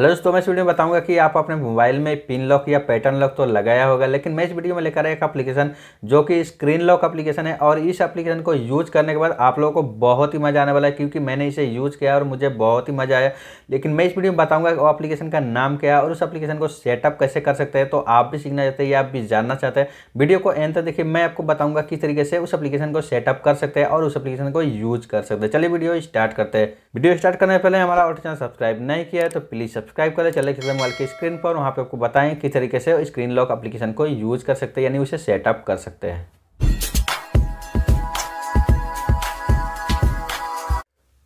hello दोस्तों मैं इस वीडियो में बताऊंगा कि आप अपने मोबाइल में पिन लॉक या पैटर्न लॉक तो लगाया होगा लेकिन मैं इस वीडियो में लेकर आया एक एप्लीकेशन जो कि स्क्रीन लॉक एप्लीकेशन है और इस एप्लीकेशन को यूज़ करने के बाद आप लोगों को बहुत ही मज़ा आने वाला है क्योंकि मैंने इसे यूज़ किया और मुझे बहुत ही मज़ा आया लेकिन मैं इस वीडियो में बताऊंगा वो एप्लीकेशन का नाम क्या है और उस एप्लीकेशन को सेटअप कैसे कर सकते हैं तो आप भी सीखना चाहते हैं या आप भी जानना चाहते हैं वीडियो को एंड तक देखिए मैं आपको बताऊंगा किस तरीके से उस एप्लीकेशन को सेटअप कर सकते हैं और उस एप्लीकेशन को यूज़ कर सकते हैं चलिए वीडियो स्टार्ट करते हैं वीडियो स्टार्ट करने से पहले हमारा और चैनल सब्सक्राइब नहीं किया है तो प्लीज़ सब्सक्राइब करें चले चले मोबाइल की स्क्रीन पर वहाँ पे आपको बताएं किस तरीके से स्क्रीन लॉक एप्लीकेशन को यूज़ कर सकते हैं यानी उसे सेटअप कर सकते हैं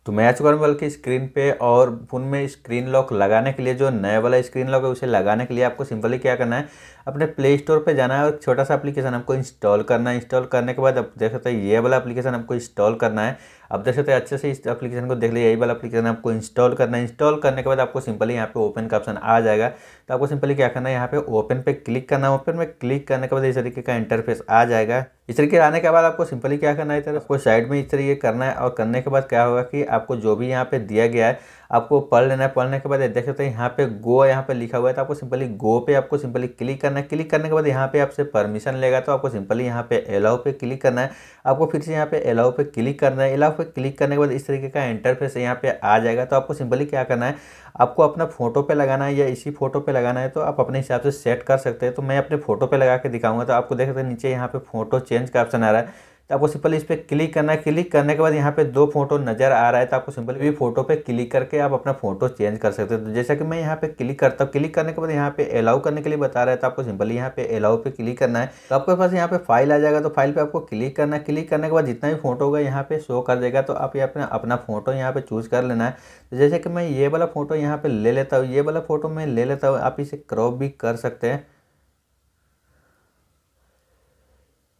तो मैं आ चुका हूँ बल्कि स्क्रीन पे और फ़ोन में स्क्रीन लॉक लगाने के लिए जो नया वाला स्क्रीन लॉक है उसे लगाने के लिए आपको सिंपली क्या करना है अपने प्ले स्टोर पर जाना है और छोटा सा एप्लीकेशन हमको इंस्टॉल करना है इंस्टॉल करने के बाद अब देख सकते हैं ये वाला एप्लीकेशन हमको इंस्टॉल करना है अब देख सकते हैं अच्छे से इस एप्लीकेशन को देख लिया यही वाला एप्लीकेशन आपको इंस्टॉल करना है इंस्टॉल करने के बाद आपको सिंपली यहाँ पे ओपन का ऑप्शन आ जाएगा तो आपको सिंपली क्या करना है यहाँ पे ओपन पे क्लिक करना है ओपन में क्लिक करने के बाद इस तरीके का इंटरफेस आ जाएगा इस तरीके आने के बाद आपको सिंपली क्या करना है इधर आपको साइड में इस तरीके करना है और करने के बाद क्या होगा कि आपको जो भी यहाँ पे दिया गया है आपको पढ़ लेना है पढ़ने के बाद देख सकते हैं यहाँ पे गो यहाँ पे लिखा हुआ है तो आपको सिंपली गो पे आपको सिंपली क्लिक करना है क्लिक करने के बाद यहाँ पे आपसे परमिशन लेगा तो आपको सिंपली यहाँ पे अलाउ पे क्लिक करना है आपको फिर से यहाँ पे अलाउ पे क्लिक करना है अलाउ पे क्लिक करने के बाद इस तरीके का इंटरफेस यहाँ पे आ जाएगा तो आपको सिंपली क्या करना है आपको अपना फोटो पे लगाना है या इसी फोटो पे लगाना है तो आप अपने हिसाब से सेट कर सकते हैं तो मैं अपने फोटो पे लगा के दिखाऊंगा तो आपको देख सकते हैं नीचे यहाँ पे फोटो चेंज का ऑप्शन आ रहा है तो आपको सिंपल इस पर क्लिक करना है क्लिक करने के बाद यहाँ पे दो फोटो नज़र आ रहा है तो आपको सिंपल भी फोटो पे क्लिक करके आप अपना फोटो चेंज कर सकते हो तो जैसा कि मैं यहाँ पे क्लिक करता हूँ क्लिक करने के बाद यहाँ पे अलाउ करने के लिए बता रहा है तो आपको सिंपल यहाँ पे अलाउ पे क्लिक करना है तो आपके पास यहाँ पे फाइल आ जाएगा तो फाइल पर आपको क्लिक करना है क्लिक करने के बाद जितना भी फोटो होगा यहाँ पे शो कर देगा तो आप अपना अपना फोटो यहाँ पे चूज़ कर लेना है तो जैसे कि मैं ये वाला फोटो यहाँ पे ले लेता हूँ ये वाला फोटो मैं ले लेता हूँ आप इसे क्रॉप भी कर सकते हैं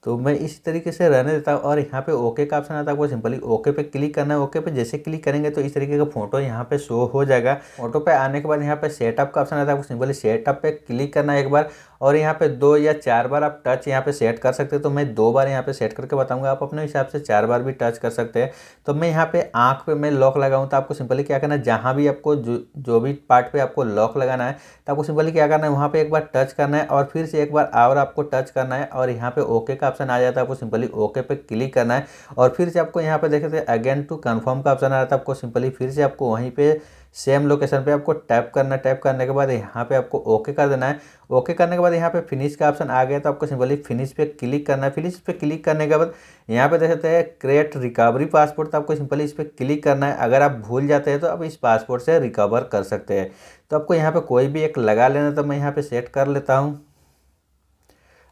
तो मैं इस तरीके से रहने देता हूँ और यहाँ पे ओके का ऑप्शन आता है आपको सिंपली ओके पे क्लिक करना है ओके पे जैसे क्लिक करेंगे तो इस तरीके का फोटो यहाँ पे शो हो जाएगा फोटो पे आने के बाद यहाँ पे सेटअप का ऑप्शन आता है आपको सिंपली सेटअप पे क्लिक करना है एक बार और यहाँ पे दो या चार बार आप टच यहाँ पे सेट कर सकते हैं तो मैं दो बार यहाँ पे सेट करके बताऊंगा आप अपने हिसाब से चार बार भी टच कर सकते हैं तो मैं यहाँ पे आँख पे मैं लॉक लगाऊँ तो आपको सिंपली क्या करना है जहाँ भी आपको जो जो भी पार्ट पे आपको लॉक लगाना है तो आपको सिंपली क्या करना है वहाँ पर एक बार टच करना है और फिर से एक बार और आपको टच करना है और यहाँ पर ओके का ऑप्शन आ जाता है आपको सिंपली ओके पे क्लिक करना है और फिर से आपको यहाँ पर देखे थे अगेन टू कन्फर्म का ऑप्शन आ रहा था आपको सिंपली फिर से आपको वहीं पर सेम लोकेशन पे आपको टैप करना टैप करने के बाद यहाँ पे आपको ओके कर देना है ओके करने के बाद यहाँ पे फिनिश का ऑप्शन आ गया तो आपको सिंपली फिनिश पे क्लिक करना है फिनिश पे क्लिक करने के बाद यहाँ पे देख सकते हैं क्रिएट रिकवरी पासपोर्ट तो आपको सिंपली इस पर क्लिक करना है अगर आप भूल जाते हैं तो आप इस पासपोर्ट से रिकवर कर सकते हैं तो आपको यहाँ पर कोई भी एक लगा लेना तो मैं यहाँ पर सेट कर लेता हूँ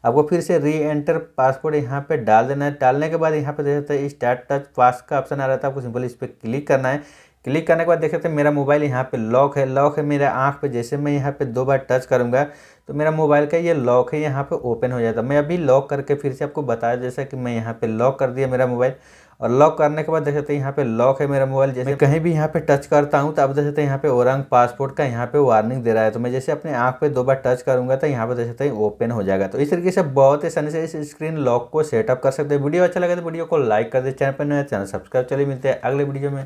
आपको फिर से री एंटर पासपोर्ट यहाँ पे डाल देना है डालने के बाद यहाँ पे देख सकते हैं स्टार्ट टच पास का ऑप्शन आ रहा था तो आपको सिंपल इस पर क्लिक करना है क्लिक करने के बाद देख सकते हैं मेरा मोबाइल यहाँ पे लॉक है लॉक है मेरा आँख पे जैसे मैं यहाँ पे दो बार टच करूँगा तो मेरा मोबाइल का ये लॉक है यहाँ पे ओपन हो जाता है मैं अभी लॉक करके फिर से आपको बताया जैसा कि मैं यहाँ पे लॉक कर दिया मेरा मोबाइल और लॉक करने के बाद देख सकते हैं यहाँ पे लॉक है मेरा मोबाइल जैसे कहीं भी यहाँ पे टच करता हूँ तो आप देख सकते हैं यहाँ पे ओरंग पासपोर्ट का यहाँ पे वार्निंग दे रहा है तो मैं जैसे अपने आँख पे दो बार टच करूँगा तो यहाँ पे देख सकते हैं ओपन हो जाएगा तो इस तरीके से बहुत आसानी से इस स्क्रीन लॉक को सेटअप कर सकते हैं वीडियो अच्छा लगे तो वीडियो को लाइक कर दे चैनल पर नया चैनल सब्सक्राइब चले मिलते हैं अगले वीडियो में